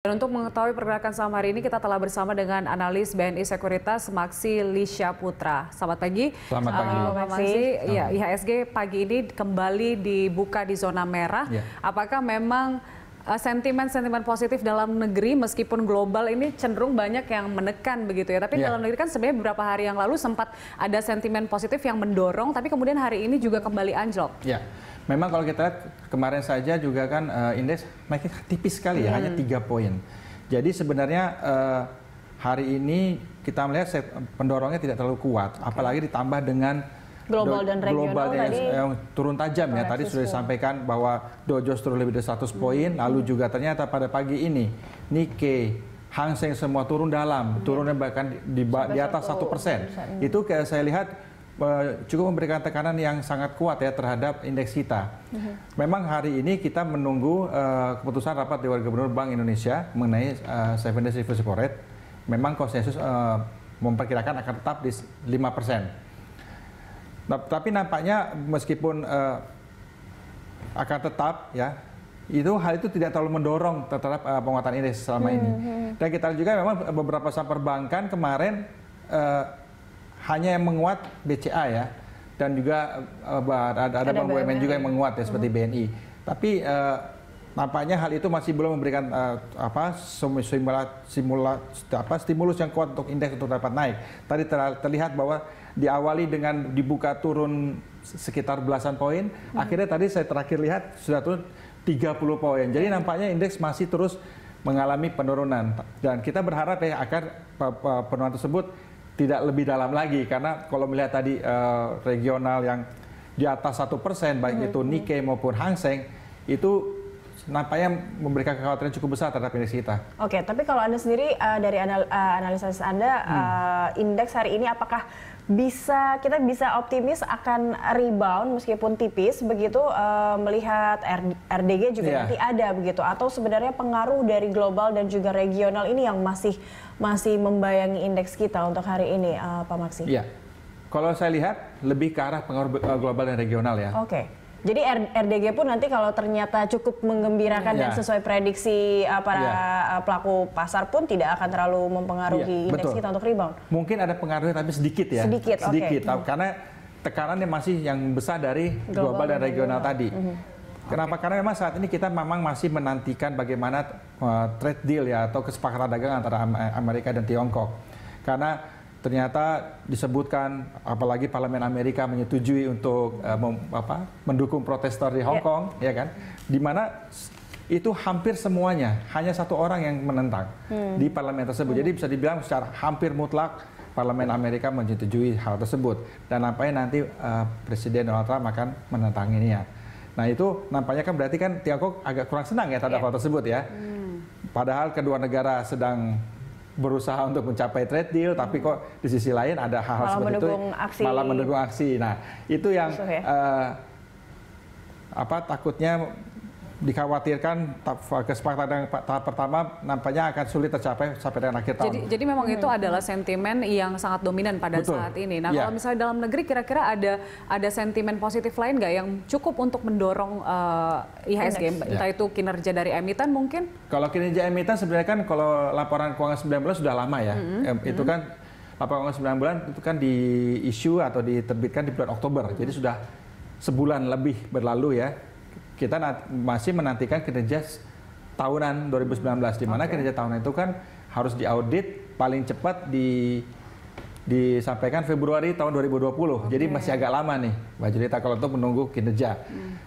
Dan untuk mengetahui pergerakan saham hari ini, kita telah bersama dengan analis BNI Sekuritas Maxi Lisha Putra. Selamat pagi. Selamat pagi. Uh, Maxi, ya, IHSG pagi ini kembali dibuka di zona merah. Ya. Apakah memang Eh, sentimen-sentimen positif dalam negeri meskipun global ini cenderung banyak yang menekan begitu ya. Tapi yeah. dalam negeri kan sebenarnya beberapa hari yang lalu sempat ada sentimen positif yang mendorong, tapi kemudian hari ini juga kembali anjlok. Ya, yeah. memang kalau kita lihat kemarin saja juga kan uh, indeks makin tipis sekali ya, hanya hmm. tiga poin. Jadi sebenarnya uh, hari ini kita melihat pendorongnya tidak terlalu kuat, okay. apalagi ditambah dengan global dan regional global tadi yang turun tajam ya. Tadi sudah ya. disampaikan bahwa Dow Jones turun lebih dari 100 poin, hmm. lalu juga ternyata pada pagi ini Nikkei Hang Seng semua turun dalam, hmm. turunnya bahkan di, di atas satu persen. Itu kayak saya lihat eh, cukup memberikan tekanan yang sangat kuat ya terhadap indeks kita. Mhm. Memang hari ini kita menunggu uh, keputusan rapat Dewan Gubernur Bank Indonesia mengenai uh, Seven Days Reverse Memang konsensus uh, memperkirakan akan tetap di 5 persen tapi nampaknya meskipun uh, akan tetap ya itu hal itu tidak terlalu mendorong terhadap uh, penguatan indeks selama hmm, ini. Hmm, hmm. Dan kita lihat juga memang beberapa saham perbankan kemarin uh, hanya yang menguat BCA ya dan juga uh, ada, ada, ada BUMN juga yang menguat ya seperti hmm. BNI. Tapi uh, nampaknya hal itu masih belum memberikan uh, apa simula, simula apa stimulus yang kuat untuk indeks untuk dapat naik. Tadi terlihat bahwa diawali dengan dibuka turun sekitar belasan poin. Hmm. Akhirnya tadi saya terakhir lihat sudah turun 30 poin. Jadi hmm. nampaknya indeks masih terus mengalami penurunan dan kita berharap ya agar penurunan tersebut tidak lebih dalam lagi karena kalau melihat tadi uh, regional yang di atas satu persen baik hmm. itu Nikkei maupun Hang Seng itu nampaknya memberikan kekhawatiran cukup besar terhadap indeks kita. Oke, okay, tapi kalau Anda sendiri uh, dari anal uh, analisis Anda, hmm. uh, indeks hari ini apakah bisa kita bisa optimis akan rebound meskipun tipis begitu uh, melihat RDG juga yeah. nanti ada begitu atau sebenarnya pengaruh dari global dan juga regional ini yang masih masih membayangi indeks kita untuk hari ini uh, Pak Maksi? Iya. Yeah. Kalau saya lihat lebih ke arah pengaruh global dan regional ya. Oke. Okay. Jadi RDG pun nanti kalau ternyata cukup menggembirakan yeah. dan ya. sesuai prediksi uh, para yeah. Uh, pelaku pasar pun tidak akan terlalu mempengaruhi yeah. indeks kita untuk rebound. Mungkin ada pengaruhnya tapi sedikit ya. Sedikit, sedikit. Okay. Hmm. Karena tekanannya masih yang besar dari global, global dan regional global. tadi. -hmm. Kenapa? Karena memang saat ini kita memang masih menantikan bagaimana uh, trade deal ya atau kesepakatan dagang antara Amerika dan Tiongkok. Karena ternyata disebutkan apalagi parlemen Amerika menyetujui untuk uh, mem, apa, mendukung protester di ya. Hong yeah. Kong ya kan di mana itu hampir semuanya hanya satu orang yang menentang hmm. di parlemen tersebut jadi hmm. bisa dibilang secara hampir mutlak parlemen Amerika menyetujui hal tersebut dan nampaknya nanti uh, presiden Donald Trump akan menentang ini ya nah itu nampaknya kan berarti kan Tiongkok agak kurang senang ya terhadap yeah. hal tersebut ya hmm. padahal kedua negara sedang berusaha untuk mencapai trade deal, tapi hmm. kok di sisi lain ada hal-hal seperti itu aksi. malah mendukung aksi. Nah, itu yang uh, apa takutnya dikhawatirkan kesepakatan tahap pertama nampaknya akan sulit tercapai sampai dengan akhir tahun. Jadi, jadi memang hmm. itu adalah sentimen yang sangat dominan pada Betul. saat ini. Nah, yeah. kalau misalnya dalam negeri kira-kira ada ada sentimen positif lain nggak yang cukup untuk mendorong uh, eh, IHSG, Index. Ya. entah itu kinerja dari emiten mungkin? Kalau kinerja emiten sebenarnya kan kalau laporan keuangan 19 sudah lama ya, mm -hmm. itu hmm. kan laporan keuangan sembilan bulan itu kan di issue atau diterbitkan di bulan Oktober. -hmm. Jadi sudah sebulan lebih berlalu ya kita masih menantikan kinerja tahunan 2019 di mana okay. kinerja tahunan itu kan harus diaudit paling cepat di disampaikan Februari tahun 2020. Okay. Jadi masih agak lama nih Mbak Jelita kalau untuk menunggu kinerja. Hmm.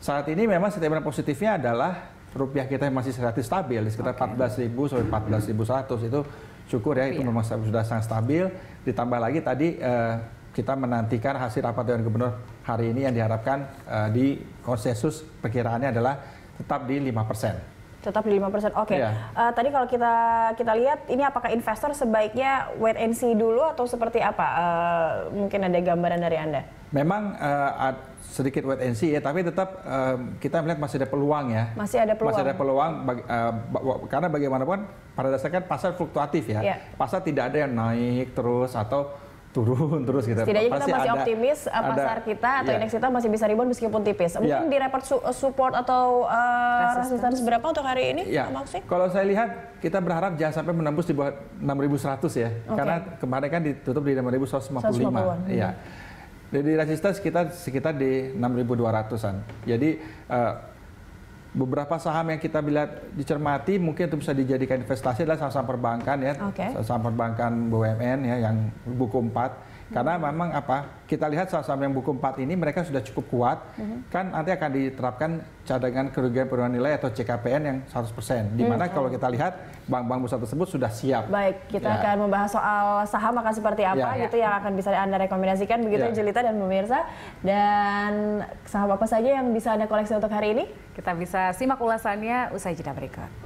Saat ini memang statement positifnya adalah rupiah kita masih relatif stabil di sekitar okay. 14.000 sampai 14.100 itu syukur ya itu iya. memang sudah sangat stabil ditambah lagi tadi uh, kita menantikan hasil rapat Dewan Gubernur hari ini yang diharapkan uh, di konsensus perkiraannya adalah tetap di 5 persen. Tetap di 5 persen, oke. Okay. Iya. Yeah. Uh, tadi kalau kita kita lihat, ini apakah investor sebaiknya wait and see dulu atau seperti apa? Uh, mungkin ada gambaran dari Anda. Memang uh, sedikit wait and see ya, tapi tetap uh, kita melihat masih ada peluang ya. Masih ada peluang. Masih ada peluang, bagi, uh, karena bagaimanapun pada dasarnya kan pasar fluktuatif ya. Yeah. Pasar tidak ada yang naik terus atau turun terus kita. Setidaknya kita masih ada, optimis eh, ada, pasar kita atau yeah. indeks kita masih bisa rebound meskipun tipis. Iya. Mungkin yeah. di report su support atau uh, resistance berapa untuk hari ini? Yeah. Kalau saya lihat kita berharap jangan sampai menembus di bawah 6.100 ya. Okay. Karena kemarin kan ditutup di 6.155. Iya. Jadi resistance kita sekitar di 6.200-an. Jadi uh, beberapa saham yang kita bila dicermati mungkin itu bisa dijadikan investasi adalah saham-saham perbankan ya, okay. saham perbankan BUMN ya yang buku 4 karena memang apa? Kita lihat saham-saham yang buku 4 ini mereka sudah cukup kuat. Mm-hmm. Kan nanti akan diterapkan cadangan kerugian perubahan nilai atau CKPN yang 100%. Di mm-hmm. mana kalau kita lihat bank-bank pusat tersebut sudah siap. Baik, kita ya. akan membahas soal saham akan seperti apa ya, ya, gitu yang akan bisa Anda rekomendasikan begitu ya. Jelita dan pemirsa. Dan saham apa saja yang bisa Anda koleksi untuk hari ini? Kita bisa simak ulasannya usai jeda berikut.